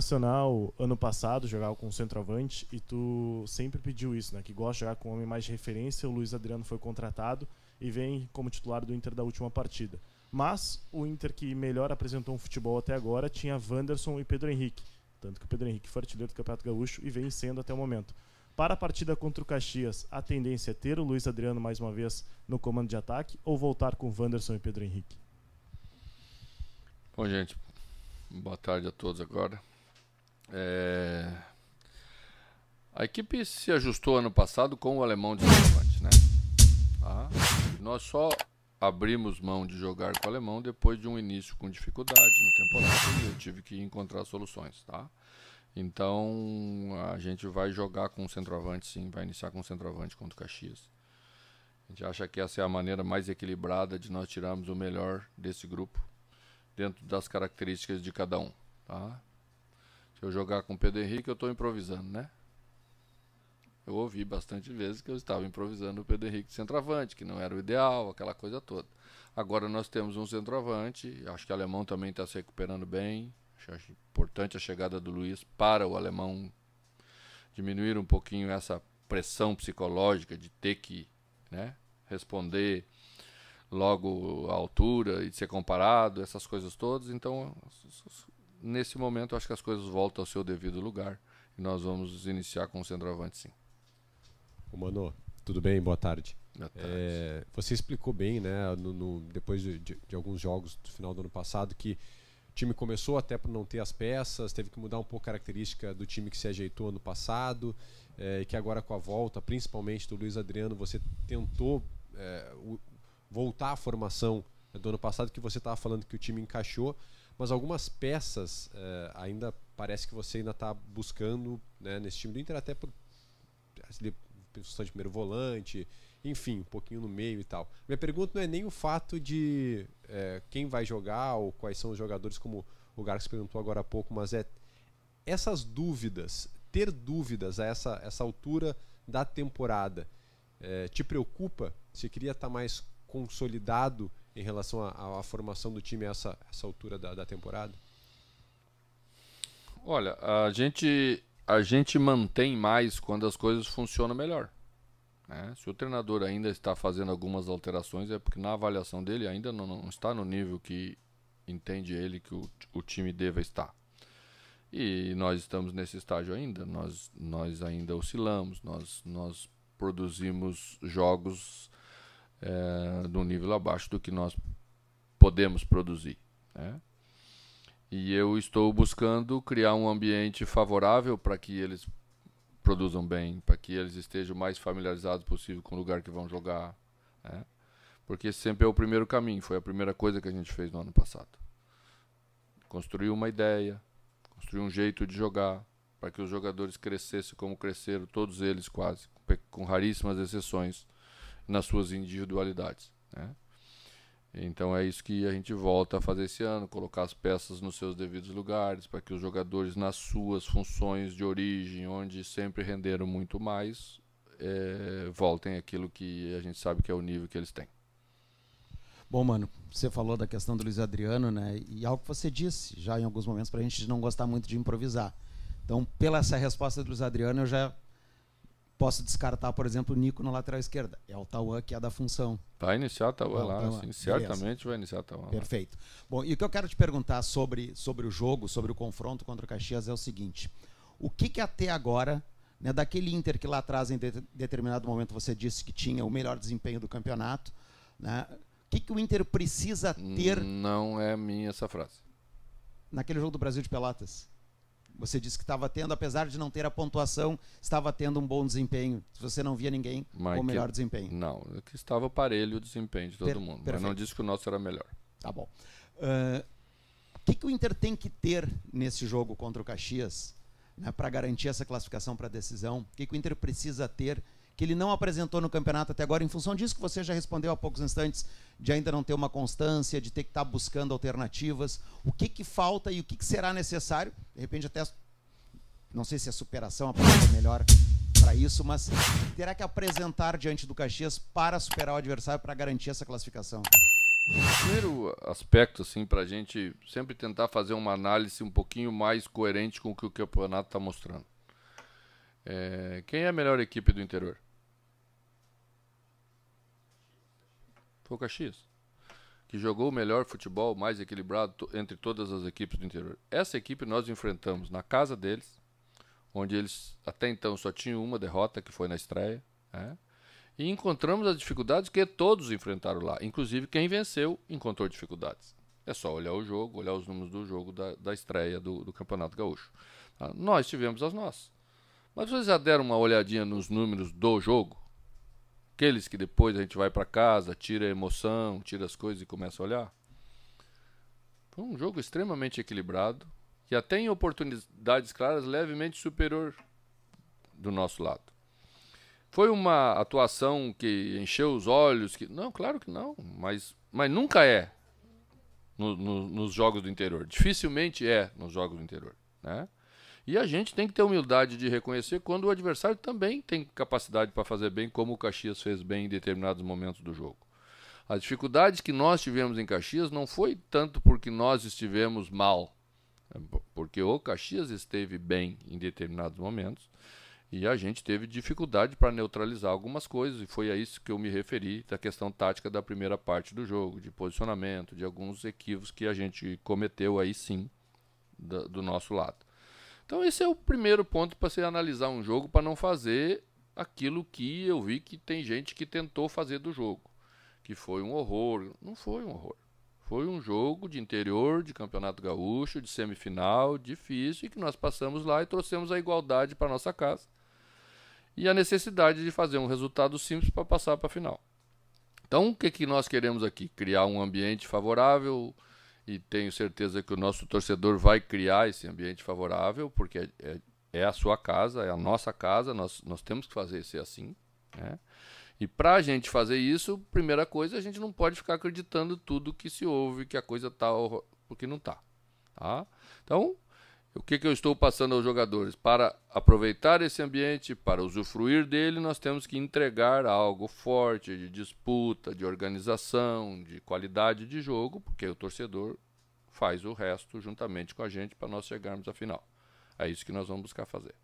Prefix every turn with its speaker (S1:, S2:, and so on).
S1: Internacional ano passado jogava com centroavante e tu sempre pediu isso, né? Que gosta de jogar com um homem mais de referência. O Luiz Adriano foi contratado e vem como titular do Inter da última partida. Mas o Inter que melhor apresentou um futebol até agora tinha Wanderson e Pedro Henrique. Tanto que o Pedro Henrique foi artilheiro do Campeonato Gaúcho e vem sendo até o momento. Para a partida contra o Caxias, a tendência é ter o Luiz Adriano mais uma vez no comando de ataque ou voltar com Wanderson e Pedro Henrique?
S2: Bom, gente, boa tarde a todos agora. É... A equipe se ajustou ano passado com o alemão de centroavante, né? Ah, nós só abrimos mão de jogar com o alemão depois de um início com dificuldade no temporada e eu tive que encontrar soluções, tá? Então a gente vai jogar com o centroavante sim, vai iniciar com o centroavante contra o Caxias. A gente acha que essa é a maneira mais equilibrada de nós tirarmos o melhor desse grupo dentro das características de cada um, tá? Se eu jogar com o Pedro Henrique, eu estou improvisando, né? Eu ouvi bastante vezes que eu estava improvisando o Pedro Henrique centroavante, que não era o ideal, aquela coisa toda. Agora nós temos um centroavante, acho que o alemão também está se recuperando bem. Acho importante a chegada do Luiz para o alemão diminuir um pouquinho essa pressão psicológica de ter que né, responder logo à altura e de ser comparado, essas coisas todas. Então, nesse momento, acho que as coisas voltam ao seu devido lugar. E nós vamos iniciar com o centroavante, sim. o Mano,
S3: tudo bem? Boa tarde. Boa
S2: tarde. É, você explicou
S3: bem, né, no, no depois de, de, de, alguns jogos do final do ano passado, que o time começou até por não ter as peças, teve que mudar um pouco a característica do time que se ajeitou ano passado, é, e é, que agora com a volta, principalmente do Luiz Adriano, você tentou é, o, voltar à formação do ano passado, que você estava falando que o time encaixou mas algumas peças eh, ainda parece que você ainda está buscando né, nesse time do Inter, até por questão de primeiro volante, enfim, um pouquinho no meio e tal. Minha pergunta não é nem o fato de é, quem vai jogar ou quais são os jogadores, como o Garcos perguntou agora há pouco, mas é essas dúvidas, ter dúvidas a essa, essa altura da temporada, é, te preocupa? Você queria estar tá mais consolidado em relação à formação do time a essa, essa altura da, da temporada?
S2: Olha, a gente, a gente mantém mais quando as coisas funcionam melhor. Né? Se o treinador ainda está fazendo algumas alterações, é porque na avaliação dele ainda não, não está no nível que entende ele que o, o time deva estar. E nós estamos nesse estágio ainda, nós, nós ainda oscilamos, nós, nós produzimos jogos é, de um nível abaixo do que nós podemos produzir. Né? E eu estou buscando criar um ambiente favorável para que eles produzam bem, para que eles estejam mais familiarizados possível com o lugar que vão jogar. Né? Porque esse sempre é o primeiro caminho, foi a primeira coisa que a gente fez no ano passado. Construir uma ideia, construir um jeito de jogar, para que os jogadores crescessem como cresceram, todos eles quase, com raríssimas exceções nas suas individualidades. Né? Então é isso que a gente volta a fazer esse ano, colocar as peças nos seus devidos lugares, para que os jogadores nas suas funções de origem, onde sempre renderam muito mais, é, voltem aquilo que a gente sabe que é o nível que eles têm.
S1: Bom, mano, você falou da questão do Luiz Adriano, né? E é algo que você disse já em alguns momentos para a gente não gostar muito de improvisar. Então, pela essa resposta do Luiz Adriano, eu já posso descartar, por exemplo, o Nico na lateral esquerda. É o Tauan que é da função. Vai iniciar
S2: o Tauan lá, certamente Beleza. vai iniciar o Tauan. Perfeito.
S1: Bom, e o que eu quero te perguntar sobre, sobre o jogo, sobre o confronto contra o Caxias é o seguinte: o que, que até agora, né, daquele Inter que lá atrás, em de, determinado momento, você disse que tinha o melhor desempenho do campeonato, né? O que, que o Inter precisa ter.
S2: Não é minha essa frase.
S1: Naquele jogo do Brasil de Pelotas. Você disse que estava tendo, apesar de não ter a pontuação, estava tendo um bom desempenho. Você não via ninguém mas com que, melhor
S2: desempenho. Não, é que estava parelho o desempenho de todo per, mundo. Perfeito. Mas não disse que o nosso era melhor.
S1: Tá bom. Uh, ah, o que, que o Inter tem que ter nesse jogo contra o Caxias né, para garantir essa classificação para a decisão? O que, que, o Inter precisa ter que ele não apresentou no campeonato até agora, em função disso que você já respondeu há poucos instantes, de ainda não ter uma constância, de ter que estar tá buscando alternativas. O que, que falta e o que, que será necessário? De repente, até. Não sei se a superação é a palavra é melhor para isso, mas terá que apresentar diante do Caxias para superar o adversário para garantir essa classificação.
S2: Primeiro aspecto, assim, para a gente sempre tentar fazer uma análise um pouquinho mais coerente com o que o campeonato está mostrando. É, quem é a melhor equipe do interior? Foi o Caxias. Que jogou o melhor futebol, mais equilibrado entre todas as equipes do interior. Essa equipe nós enfrentamos na casa deles, onde eles até então só tinham uma derrota, que foi na estreia. Né? E encontramos as dificuldades que todos enfrentaram lá. Inclusive quem venceu encontrou dificuldades. É só olhar o jogo, olhar os números do jogo da, da estreia do, do Campeonato Gaúcho. Ah, nós tivemos as nossas. Mas vocês já deram uma olhadinha nos números do jogo? Aqueles que depois a gente vai para casa, tira a emoção, tira as coisas e começa a olhar. Foi um jogo extremamente equilibrado, que até em oportunidades claras, levemente superior do nosso lado. Foi uma atuação que encheu os olhos? Que... Não, claro que não, mas, mas nunca é no, no, nos jogos do interior. Dificilmente é nos jogos do interior. Né? E a gente tem que ter humildade de reconhecer quando o adversário também tem capacidade para fazer bem, como o Caxias fez bem em determinados momentos do jogo. As dificuldades que nós tivemos em Caxias não foi tanto porque nós estivemos mal, é, porque o Caxias esteve bem em determinados momentos e a gente teve dificuldade para neutralizar algumas coisas, e foi a isso que eu me referi da questão tática da primeira parte do jogo, de posicionamento, de alguns equívocos que a gente cometeu aí sim, do nosso lado. Então esse é o primeiro ponto para você analisar um jogo para não fazer aquilo que eu vi que tem gente que tentou fazer do jogo, que foi um horror. Não foi um horror. Foi um jogo de interior, de campeonato gaúcho, de semifinal, difícil, e que nós passamos lá e trouxemos a igualdade para nossa casa e a necessidade de fazer um resultado simples para passar para a final. Então, o que, que nós queremos aqui? Criar um ambiente favorável, e tenho certeza que o nosso torcedor vai criar esse ambiente favorável, porque é, é, é a sua casa, é a nossa casa, nós, nós temos que fazer isso assim. Né? E para a gente fazer isso, primeira coisa, a gente não pode ficar acreditando tudo que se ouve, que a coisa está, porque não está. Tá? Então, o que, que eu estou passando aos jogadores? Para aproveitar esse ambiente, para usufruir dele, nós temos que entregar algo forte de disputa, de organização, de qualidade de jogo, porque o torcedor faz o resto juntamente com a gente para nós chegarmos à final. É isso que nós vamos buscar fazer.